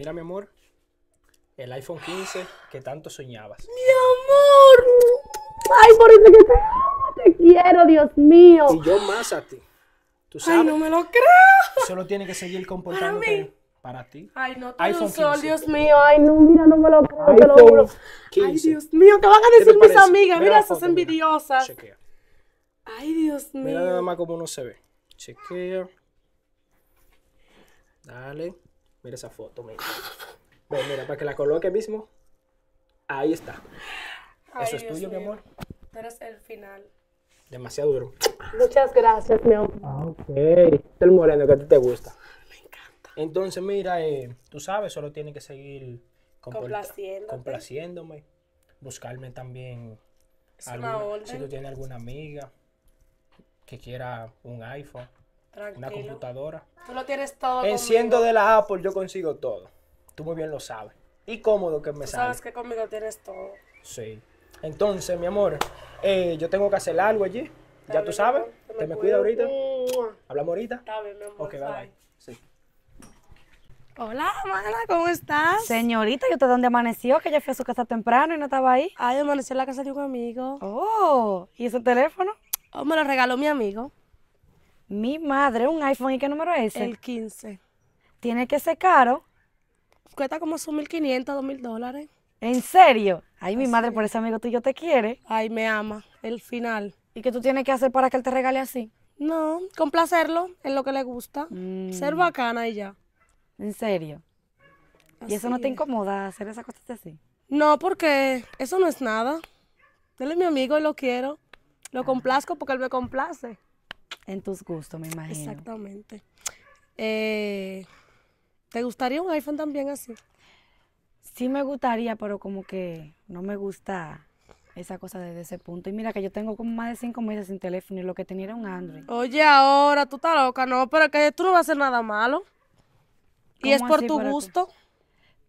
Mira, mi amor, el iPhone 15 que tanto soñabas. ¡Mi amor! Ay, por eso que te amo, te quiero, Dios mío. Y yo más a ti. Ay, no me lo creo. Solo tiene que seguir comportándote. Para Para ti. Ay, no, te iPhone sol, Dios mío. Ay, no, mira, no me lo creo, te lo juro. Ay, Dios mío, ¿qué van a decir mis amigas? Mira, sos esas envidiosas. Chequea. Ay, Dios mío. Mira nada más cómo no se ve. Chequea. Dale. Mira esa foto, mira. mira, para que la coloque mismo. Ahí está. Eso es tuyo, mi amor. eres el final. Demasiado duro. Muchas gracias, mi amor. Ah, ok. Este el moreno que a ti te gusta. Me encanta. Entonces, mira, eh, tú sabes, solo tienes que seguir complaciéndome. Buscarme también. Si tú tienes alguna amiga que quiera un iPhone Tranquilo. una computadora. Tú lo tienes todo. Enciendo eh, de la Apple yo consigo todo. Tú muy bien lo sabes. Y cómodo que me Sabes que conmigo tienes todo. Sí. Entonces, mi amor, eh, yo tengo que hacer algo allí. ya tú sabes. Te me, cuida ahorita. Hablamos ahorita. Está bien, mi amor. Ok, bye Sí. Hola, Mana, ¿cómo estás? Señorita, ¿y usted dónde amaneció? Que yo fue a su casa temprano y no estaba ahí. Ay, amaneció en la casa de un amigo. Oh, ¿y ese teléfono? Oh, me lo regaló mi amigo. Mi madre, un iPhone, ¿y qué número es ese? El 15. Tiene que ser caro. Cuesta como sus 1.500, 2.000 dólares. ¿En serio? Ay, mi madre, por ese amigo tuyo te quiere. Ay, me ama, el final. ¿Y qué tú tienes que hacer para que él te regale así? No, complacerlo en lo que le gusta. Mm. Ser bacana y ya. ¿En serio? ¿Y eso no te incomoda hacer esa cosas así? No, porque eso no es nada. Él es mi amigo y lo quiero. Lo complazco porque él me complace. En tus gustos, me imagino. Exactamente. Eh, ¿Te gustaría un iPhone también así? Sí me gustaría, pero como que no me gusta esa cosa desde ese punto. Y mira que yo tengo como más de cinco meses sin teléfono y lo que tenía era un Android. Oye, ahora tú estás loca, no, pero que tú no vas a hacer nada malo. Y es por tu gusto.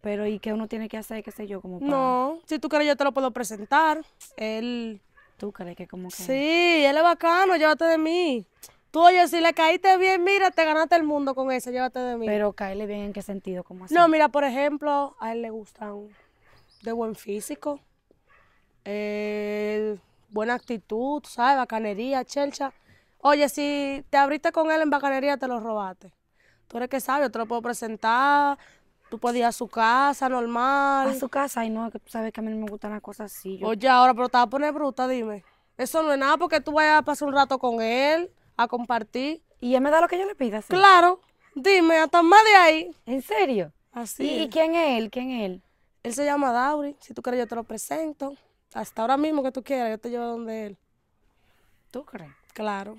Pero ¿y qué uno tiene que hacer, qué sé yo? Como No, si tú quieres yo te lo puedo presentar. El tú que como Sí, él es bacano, llévate de mí. Tú, oye, si le caíste bien, mira, te ganaste el mundo con ese llévate de mí. Pero caerle bien, ¿en qué sentido? como así? No, mira, por ejemplo, a él le gustan de buen físico, eh, buena actitud, ¿sabes? Bacanería, chelcha. Oye, si te abriste con él en bacanería, te lo robaste. Tú eres que sabes, yo te lo puedo presentar, Tú podías ir a su casa normal. A su casa, y no, que tú sabes que a mí no me gustan las cosas así. Oye, ahora, pero te vas a poner bruta, dime. Eso no es nada porque tú vayas a pasar un rato con él, a compartir. Y él me da lo que yo le pida, ¿sí? Claro. Dime, hasta más de ahí. ¿En serio? Así. ¿Y, quién es él? ¿Quién es él? Él se llama Dauri. Si tú quieres, yo te lo presento. Hasta ahora mismo que tú quieras, yo te llevo donde él. ¿Tú crees? Claro.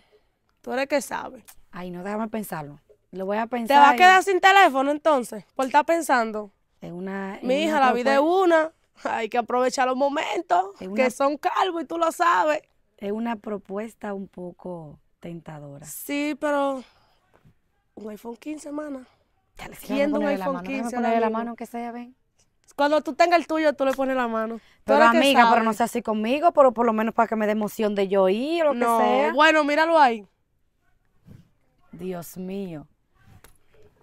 Tú eres el que sabe. Ay, no, déjame pensarlo. Lo voy a pensar. ¿Te vas a quedar sin teléfono entonces? Por estar pensando. Es una. Mi hija, la vida es una. Hay que aprovechar los momentos que son calvos y tú lo sabes. Es una propuesta un poco tentadora. Sí, pero un iPhone 15, mana. Siendo un iPhone 15. la mano que sea, ven. Cuando tú tengas el tuyo, tú le pones la mano. Pero amiga, pero no sea así conmigo, pero por lo menos para que me dé emoción de yo ir o lo que sea. Bueno, míralo ahí. Dios mío.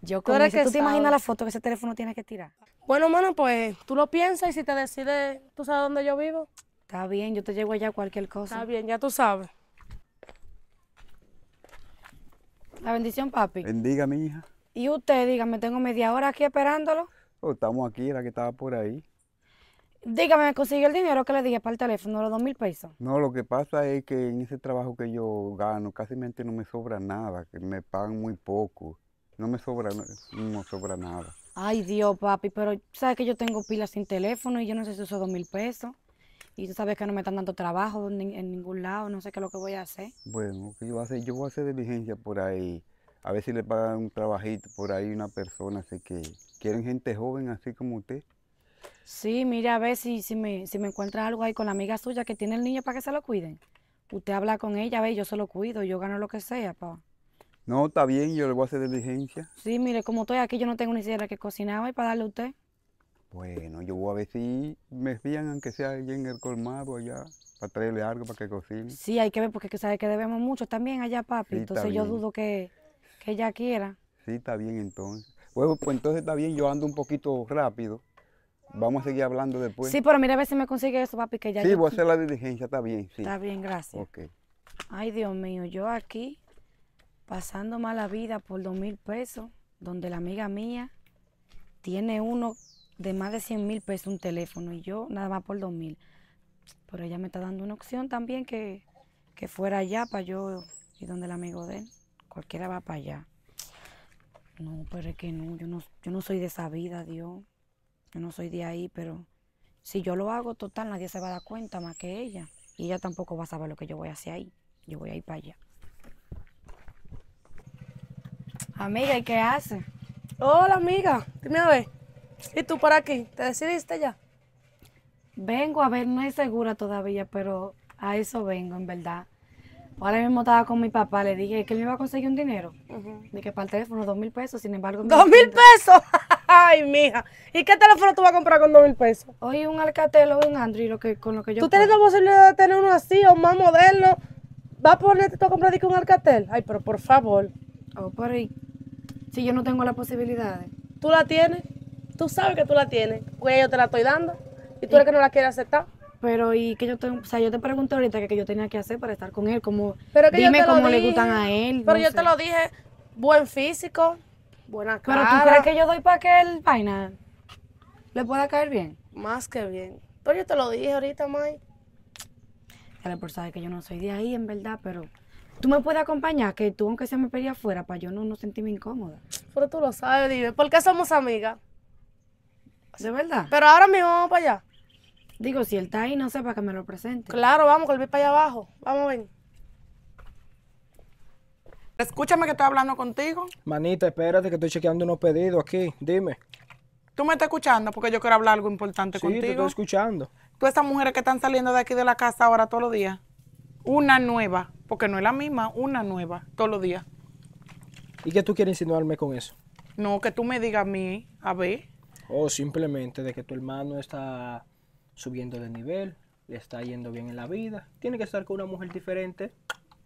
Yo con que ¿tú te imaginas la foto que ese teléfono tiene que tirar? Bueno, mano, pues tú lo piensas y si te decides, tú sabes dónde yo vivo. Está bien, yo te llevo allá cualquier cosa. Está bien, ya tú sabes. La bendición, papi. Bendiga, mi hija. Y usted, dígame, tengo media hora aquí esperándolo. Oh, estamos aquí, era que estaba por ahí. Dígame, ¿me consiguió el dinero que le dije para el teléfono, los dos mil pesos? No, lo que pasa es que en ese trabajo que yo gano, casi no me sobra nada, que me pagan muy poco. No me sobra, no, sobra nada. Ay, Dios, papi, pero sabes que yo tengo pilas sin teléfono y yo no sé si uso dos mil pesos. Y tú sabes que no me están dando trabajo en, ningún lado, no sé qué es lo que voy a hacer. Bueno, ¿qué yo voy a hacer? Yo voy a hacer diligencia por ahí. A ver si le pagan un trabajito por ahí una persona, así que quieren gente joven así como usted. Sí, mira, a ver si, si, me, si me encuentra algo ahí con la amiga suya que tiene el niño para que se lo cuiden. Usted habla con ella, ve, yo se lo cuido, yo gano lo que sea, pa. No, está bien, yo le voy a hacer diligencia. Sí, mire, como estoy aquí, yo no tengo ni siquiera que cocinaba y para darle a usted. Bueno, yo voy a ver si me fían, aunque sea alguien en el colmado allá, para traerle algo para que cocine. Sí, hay que ver, porque sabe que debemos mucho también allá, papi. entonces yo dudo que, que ella quiera. Sí, está bien entonces. Bueno, pues entonces está bien, yo ando un poquito rápido. Vamos a seguir hablando después. Sí, pero mira a ver si me consigue eso, papi, que ya... Sí, voy a hacer la diligencia, está bien, sí. Está bien, gracias. Ok. Ay, Dios mío, yo aquí pasando mala vida por dos mil pesos, donde la amiga mía tiene uno de más de cien mil pesos un teléfono y yo nada más por dos mil. Pero ella me está dando una opción también que, que fuera allá para yo y donde el amigo de él. Cualquiera va para allá. No, pero es que no, yo no, yo no soy de esa vida, Dios. Yo no soy de ahí, pero si yo lo hago total, nadie se va a dar cuenta más que ella. Y ella tampoco va a saber lo que yo voy a hacer ahí. Yo voy a ir para allá. Amiga, ¿y qué hace? Hola, amiga. Dime a ver. ¿Y tú para aquí? ¿Te decidiste ya? Vengo a ver, no es segura todavía, pero a eso vengo, en verdad. Ahora mismo estaba con mi papá, le dije que me iba a conseguir un dinero. Uh De que para el teléfono, dos mil pesos, sin embargo. ¡Dos mil pesos! Ay, mija. ¿Y qué teléfono tú vas a comprar con dos mil pesos? Oye, un Alcatel o un Android, lo que, con lo que yo. ¿Tú tienes la posibilidad de tener uno así o más moderno? ¿Vas a ponerte tú a comprar un Alcatel? Ay, pero por favor. Oh, por ahí. Si yo no tengo las posibilidades. ¿Tú la tienes? Tú sabes que tú la tienes. Pues yo te la estoy dando. Y tú eres que no la quieres aceptar. Pero y que yo te, o sea, yo te pregunté ahorita que, yo tenía que hacer para estar con él, como pero que dime cómo le gustan a él. Pero yo te lo dije, buen físico, buena cara. Pero tú crees que yo doy para que él vaina le pueda caer bien. Más que bien. Pero yo te lo dije ahorita, May. Dale por saber que yo no soy de ahí, en verdad, pero tú me puedes acompañar, que tú aunque sea me pedí afuera, para yo no, no sentirme incómoda. Pero tú lo sabes, dime, ¿por qué somos amigas? De verdad. Pero ahora mismo vamos para allá. Digo, si él está ahí, no sé, para que me lo presente. Claro, vamos, que él para allá abajo. Vamos, ven. Escúchame que estoy hablando contigo. Manita, espérate que estoy chequeando unos pedidos aquí. Dime. ¿Tú me estás escuchando? Porque yo quiero hablar algo importante contigo. Sí, te estoy escuchando. Tú, esas mujeres que están saliendo de aquí de la casa ahora todos los días. Una nueva porque no es la misma, una nueva, todos los días. ¿Y qué tú quieres insinuarme con eso? No, que tú me digas a mí, a ver. O simplemente de que tu hermano está subiendo de nivel, le está yendo bien en la vida, tiene que estar con una mujer diferente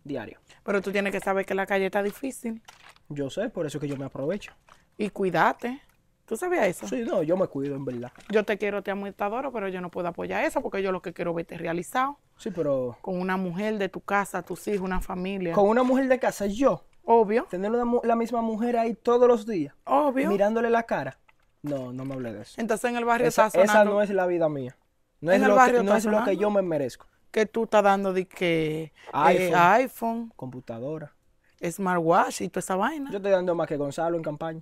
diario. Pero tú tienes que saber que la calle está difícil. Yo sé, por eso es que yo me aprovecho. Y cuídate. ¿Tú sabías eso? Sí, no, yo me cuido, en verdad. Yo te quiero, te amo y te adoro, pero yo no puedo apoyar eso porque yo lo que quiero verte realizado. Sí, pero... Con una mujer de tu casa, tus hijos, una familia. Con una mujer de casa, yo. Obvio. Tener la misma mujer ahí todos los días. Obvio. Mirándole la cara. No, no me hablé de eso. Entonces en el barrio esa, Esa no es la vida mía. No es, lo que, no es lo que yo me merezco. Que tú estás dando de que eh, iPhone, iPhone computadora, smartwatch y toda esa vaina. Yo estoy dando más que Gonzalo en campaña.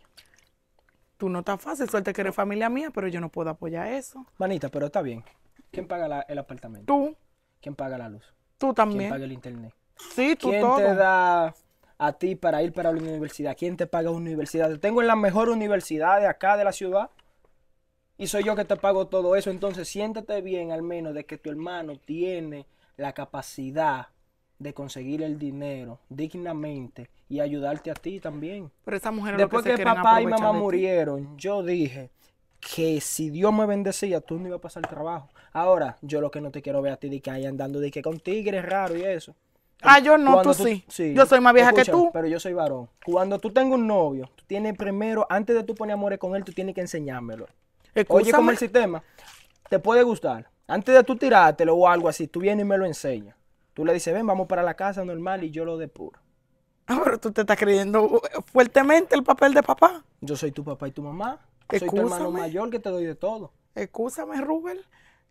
Tú no estás fácil, suerte que eres familia mía, pero yo no puedo apoyar eso. Manita, pero está bien. ¿Quién paga el apartamento? Tú. ¿Quién paga la luz? Tú también. ¿Quién paga el internet? Sí, tú ¿Quién te da a ti para ir para la universidad? ¿Quién te paga una universidad? tengo en la mejor universidad de acá de la ciudad y soy yo que te pago todo eso. Entonces siéntate bien al menos de que tu hermano tiene la capacidad de conseguir el dinero dignamente y ayudarte a ti también. Pero esa mujer Después que, que papá y mamá murieron, yo dije, que si Dios me bendecía, tú no ibas a pasar trabajo. Ahora, yo lo que no te quiero ver a ti de que ahí andando de que con tigres raro y eso. Ah, yo no, tú, sí. Yo soy más vieja que tú. Pero yo soy varón. Cuando tú tengas un novio, tú tienes primero, antes de tú poner amores con él, tú tienes que enseñármelo. Escúchame. Oye, como el sistema te puede gustar. Antes de tú tirártelo o algo así, tú vienes y me lo enseñas. Tú le dices, ven, vamos para la casa normal y yo lo depuro. Ahora tú te estás creyendo fuertemente el papel de papá. Yo soy tu papá y tu mamá. Soy tu mayor que te doy de todo. Escúchame, Rubén.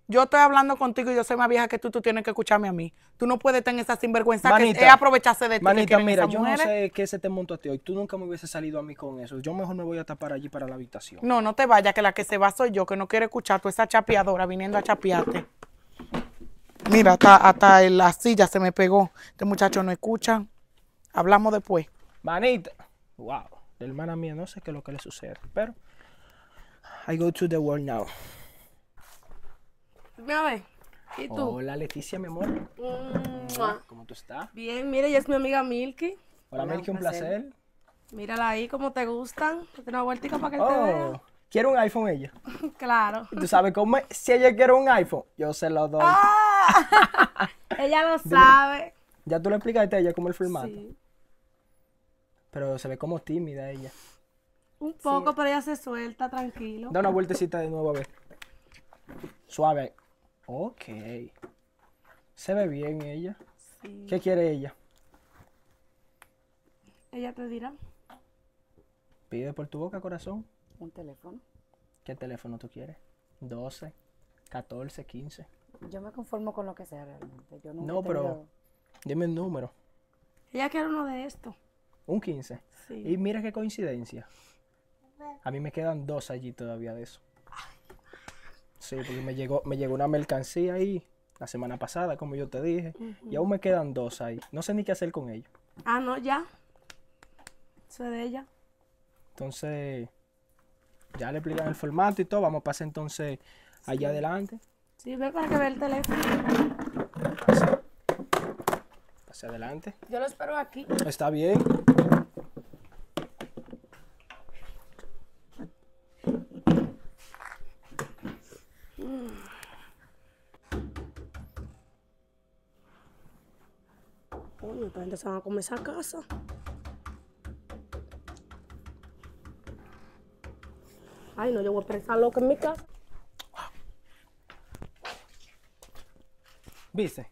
Yo estoy hablando contigo y yo soy más vieja que tú, tú tienes que escucharme a mí. Tú no puedes tener esa sinvergüenza que es aprovecharse de ti. Manita, mira, yo no sé qué se te montó a ti hoy. Tú nunca me hubieses salido a mí con eso. Yo mejor me voy a tapar allí para la habitación. No, no te vayas, que la que se va soy yo, que no quiere escuchar tú esa chapeadora viniendo a chapearte. Mira, hasta, en la silla se me pegó. Este muchacho no escucha. Hablamos después. Manita. Wow. hermana mía, no sé qué es lo que le sucede, pero... I go to the world now. Mírame. ¿Y tú? Hola, Leticia, mi amor. ¿Cómo tú estás? Bien, mira, ella es mi amiga Milky. Hola, Milky, un placer. Mírala ahí, cómo te gustan. Date una vueltica para que te oh, vea. Quiero un iPhone ella? claro. ¿Y tú sabes cómo? Es? Si ella quiere un iPhone, yo se lo doy. Ah. ella lo sabe. Ya tú le explicaste a ella cómo el formato. Pero se ve como tímida ella. Un poco, pero ella se suelta, tranquilo. Da una vueltecita de nuevo a ver. Suave. Ok. Se ve bien ella. Sí. ¿Qué quiere ella? Ella te dirá. Pide por tu boca, corazón. Un teléfono. ¿Qué teléfono tú quieres? 12, 14, 15. Yo me conformo con lo que sea realmente. Yo no, pero dime el número. Ella quiere uno de estos. Un 15. Sí. Y mira qué coincidencia. A mí me quedan dos allí todavía de eso. Sí, porque me llegó, me llegó una mercancía ahí la semana pasada, como yo te dije, y aún me quedan dos ahí. No sé ni qué hacer con ellos. Ah, no, ya. Eso es de ella. Entonces, ya le explican el formato y todo. Vamos a pasar entonces allá adelante. Sí, ve para que vea el teléfono. adelante. Yo lo espero aquí. Está bien. gente se van a comer esa casa. Ay, no, yo voy a pensar loco en mi casa. ¿Viste?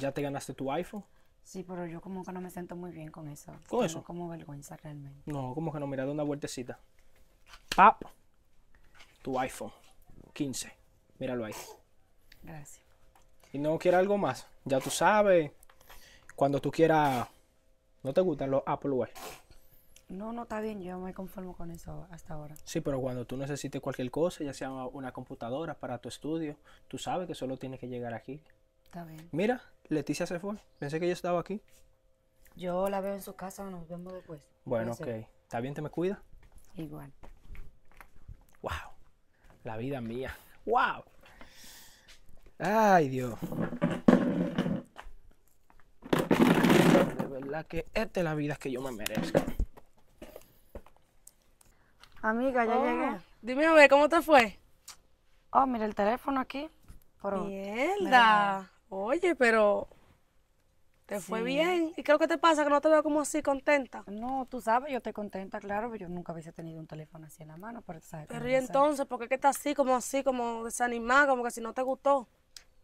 ¿Ya te ganaste tu iPhone? Sí, pero yo como que no me siento muy bien con eso. ¿Con Tengo eso? como vergüenza realmente. No, como que no, mira, da una vueltecita. ¡Pap! Tu iPhone 15. Míralo ahí. Gracias. ¿Y no quiere algo más? Ya tú sabes cuando tú quieras. ¿No te gustan los Apple Watch? No, no está bien, yo me conformo con eso hasta ahora. Sí, pero cuando tú necesites cualquier cosa, ya sea una computadora para tu estudio, tú sabes que solo tienes que llegar aquí. Está bien. Mira, Leticia se fue. Pensé que ella estaba aquí. Yo la veo en su casa, nos vemos después. Bueno, ok. ¿Está bien? ¿Te me cuida? Igual. ¡Wow! La vida mía. ¡Wow! ¡Ay, Dios! verdad que esta es la vida que yo me merezco. Amiga, ya oh. llegué. Dime, a ver, ¿cómo te fue? Oh, mira el teléfono aquí. Mierda. Oye, pero te fue bien. ¿Y qué es lo que te pasa? Que no te veo como así contenta. No, tú sabes, yo estoy contenta, claro, pero yo nunca hubiese tenido un teléfono así en la mano, pero sabes. Pero entonces, ¿por qué que estás así, como así, como desanimada, como que si no te gustó?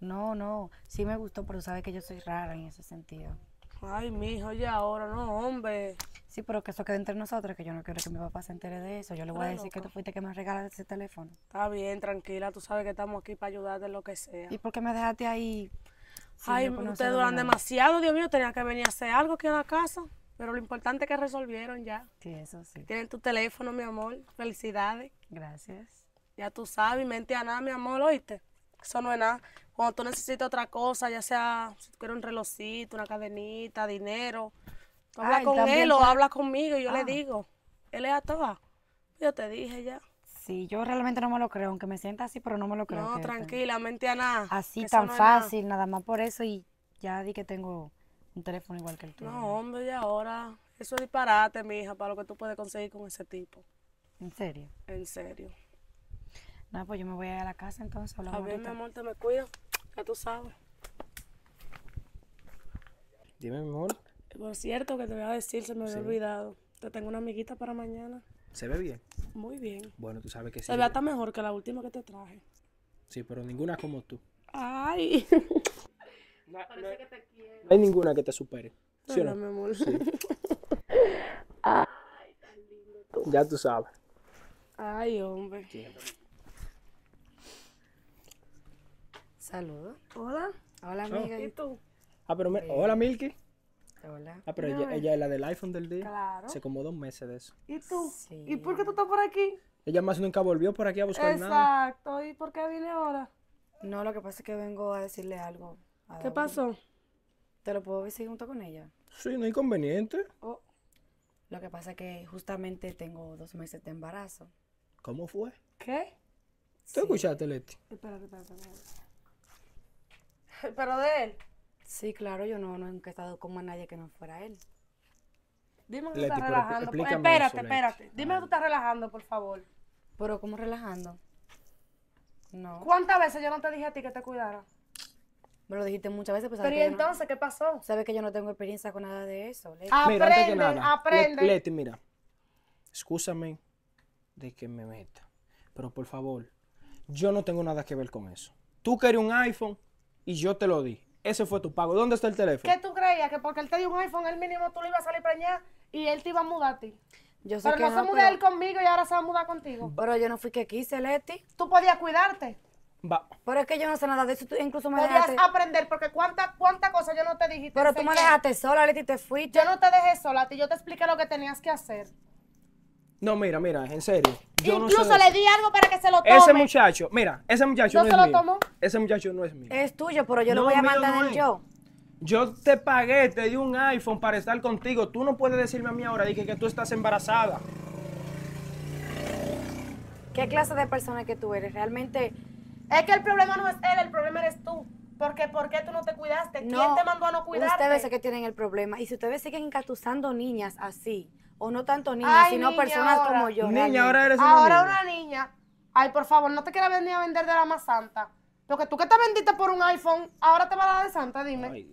No, no, sí me gustó, pero sabes que yo soy rara en ese sentido. Ay, hijo, ya ahora, no, hombre. Sí, pero que eso quede entre nosotros, que yo no quiero que mi papá se entere de eso. Yo le voy a decir que tú fuiste que me regalaste ese teléfono. Está bien, tranquila, tú sabes que estamos aquí para ayudarte en lo que sea. ¿Y por qué me dejaste ahí? Ay, ustedes duran demasiado, Dios mío, tenía que venir a hacer algo aquí a la casa. Pero lo importante es que resolvieron ya. Sí, eso sí. Tienen tu teléfono, mi amor. Felicidades. Gracias. Ya tú sabes, mente a nada, mi amor, oíste eso no es nada. Cuando tú necesitas otra cosa, ya sea si tú quieres un relojito, una cadenita, dinero, habla con él o habla conmigo y yo le ah. digo, él es a todas. Yo te dije ya. Sí, yo realmente no me lo creo, aunque me sienta así, pero no me lo creo. No, tranquila, a nada. Así tan fácil, nada. más por eso y ya di que tengo un teléfono igual que el tuyo. No, hombre, y ahora eso es disparate, mija, para lo que tú puedes conseguir con ese tipo. ¿En serio? En serio. Nada, pues yo me voy a, ir a la casa entonces. A, ver, mi amor, te me cuido. Ya tú sabes. Dime, mi amor. Por cierto, que te voy a decir, se me había olvidado. Te tengo una amiguita para mañana. ¿Se ve bien? Muy bien. Bueno, tú sabes que sí. Se ve hasta mejor que la última que te traje. Sí, pero ninguna como tú. Ay. no, Parece que te quiero. No hay ninguna que te supere. ¿Sí no? mi amor. Ay, tan lindo tú. Ya tú sabes. Ay, hombre. Saludos. Hola. Hola, amiga. ¿Y tú? Ah, pero eh, hola, Milky. Hola. Ah, pero ella, es eh, la del iPhone del día. Claro. Hace como dos meses de eso. ¿Y tú? Sí. ¿Y por qué tú estás por aquí? Ella más nunca volvió por aquí a buscar nada. Exacto. ¿Y por qué vine ahora? No, lo que pasa es que vengo a decirle algo. ¿Qué pasó? ¿Te lo puedo decir junto con ella? Sí, no hay inconveniente. Oh. Lo que pasa es que justamente tengo dos meses de embarazo. ¿Cómo fue? ¿Qué? ¿Tú escuchaste, Leti? Espérate, espérate, espérate. ¿Pero de él? Sí, claro, yo no, no he estado como a nadie que no fuera él. Dime que estás relajando. Por, espérate, espérate. Dime que tú estás relajando, por favor. Pero, ¿cómo relajando? No. ¿Cuántas veces yo no te dije a ti que te cuidara? Me lo dijiste muchas veces. Pues, pero ¿y entonces qué pasó? Sabes que yo no tengo experiencia con nada de eso. Ah, aprende, aprende. Leti, mira. Excúsame de que me meta. Pero por favor, yo no tengo nada que ver con eso. Tú quieres un iPhone, y yo te lo di. Ese fue tu pago. ¿Dónde está el teléfono? ¿Qué tú creías? Que porque él te dio un iPhone, el mínimo tú lo ibas a salir preñada y él te iba a mudar a ti. Yo sé que no, no se mudé él conmigo y ahora se va a mudar contigo. Pero yo no fui que quise, Leti. Tú podías cuidarte. Va. Pero es que yo no sé nada de eso, tú incluso me Podías aprender, porque cuántas cuánta cosas yo no te dijiste. Pero tú me dejaste sola, Leti, te fuiste. Yo no te dejé sola, a ti yo te expliqué lo que tenías que hacer. No, mira, mira, en serio. Yo Incluso le di algo para que se lo tome. Ese muchacho, mira, ese muchacho no, no se lo Tomó. Ese muchacho no es mío. Es tuyo, pero yo lo voy a mandar yo. Yo te pagué, te di un iPhone para estar contigo. Tú no puedes decirme a mí ahora dije, que tú estás embarazada. ¿Qué clase de persona que tú eres? Realmente... Es que el problema no es él, el problema eres tú. Porque ¿por qué tú no te cuidaste? ¿Quién te mandó a no cuidarte? Ustedes es que tienen el problema. Y si ustedes siguen encatusando niñas así, o no tanto niña, sino personas como yo. Niña, ahora eres una ahora una niña. Ay, por favor, no te quieras venir a vender de la más santa. Porque tú que te vendiste por un iPhone, ahora te va a dar de santa, dime.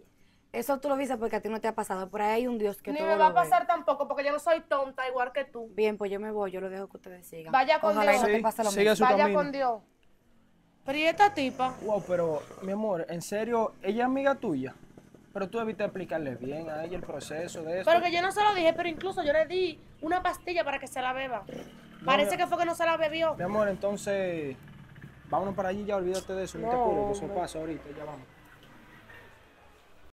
Eso tú lo dices porque a ti no te ha pasado. Por ahí hay un Dios que Ni me va a pasar tampoco porque yo no soy tonta igual que tú. Bien, pues yo me voy, yo lo dejo que ustedes sigan. Vaya con Dios. no te pase lo Vaya con Dios. Pero tipa? Wow, pero mi amor, en serio, ¿ella es amiga tuya? Pero tú evitas explicarle bien a ella el proceso de eso. Pero que yo no se lo dije, pero incluso yo le di una pastilla para que se la beba. Parece que fue que no se la bebió. Mi amor, entonces, vámonos para allí y ya, olvídate de eso, no, te apures, que ahorita, ya vamos.